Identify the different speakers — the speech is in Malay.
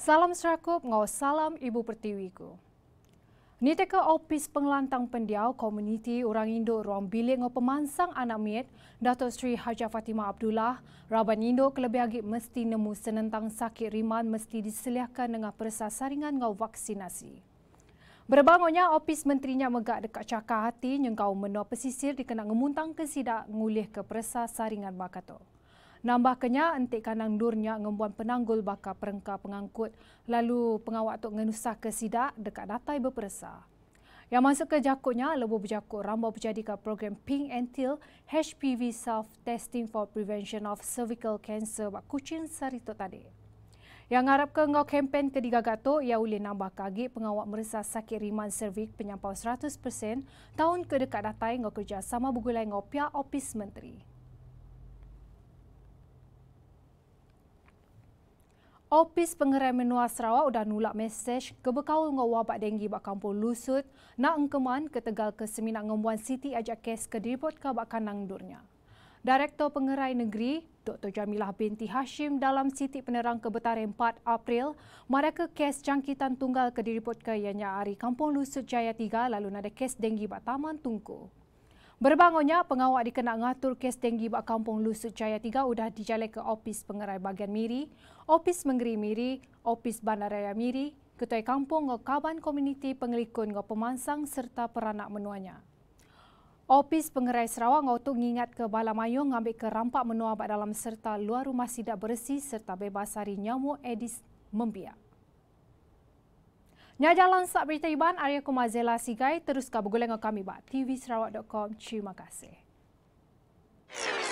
Speaker 1: Salam serakup ngau salam ibu pertiwiku. Nite ke opis penglantang pendiau komuniti orang Indo ruang bilik ngau pemansang anak miet Datuk Sri Haja Fatimah Abdullah Raban Indo kelebih agi mesti nemu senentang sakit riman mesti diseliahkan dengan perasa saringan ngau vaksinasi. Berbangunnya opis menterinya megak dekat cakar hati yang nyengkau menua pesisir dikenak ngemuntang kesidak ngulih ke perasa saringan bakato. Nambah kenyak, entik kanang durnya ngembuan penanggul bakar perengka pengangkut. Lalu pengawak tok ngenusah ke sidak dekat datai berperasa. Yang masuk ke jakutnya, lebu berjakut rambut berjadi ke program Pink and Teal HPV Self-Testing for Prevention of Cervical Cancer buat kucing saritok tadi. Yang harap ke ngau kempen ke digagak tu, ia boleh nambah kaget pengawak merasa sakit riman servik penyampau 100% tahun ke dekat datai ngau kerja sama bergulai ngau pihak opis menteri. Opis Pengerai Menua Sarawak sudah nulak mesej ke berkau dengan wabak denggi bak kampung lusut nak engkeman ke Tegal ke Seminak Ngembuan Siti ajak kes ke diripot ke bak kanang durnya. Direktur Pengerai Negeri Dr. Jamilah binti Hashim dalam Siti Penerang Kebetare 4 April mereka kes jangkitan tunggal ke diripot ke ianya kampung lusut Jaya 3 lalu ada kes denggi bak taman tungku. Berbangunnya, pengawal dikenal ngatur kes tinggi buat kampung Lusut Jaya 3 sudah dijalan ke Opis Pengerai Bagian Miri, Opis Mengeri Miri, Opis Bandaraya Miri, Ketua Kampung Kaban Komuniti Pengelikun Ngok Pemansang serta peranak menuanya. Opis Pengerai Sarawak ngau mengingat ke Bala Mayung ngambil ke rampak menua bak dalam serta luar rumah sidak bersih serta bebas hari nyamuk Edis membiak. Nya jalan sak berita iban Arya Kumazela Sigai teruskan ka begulang kami ba tvsarawak.com. Terima kasih.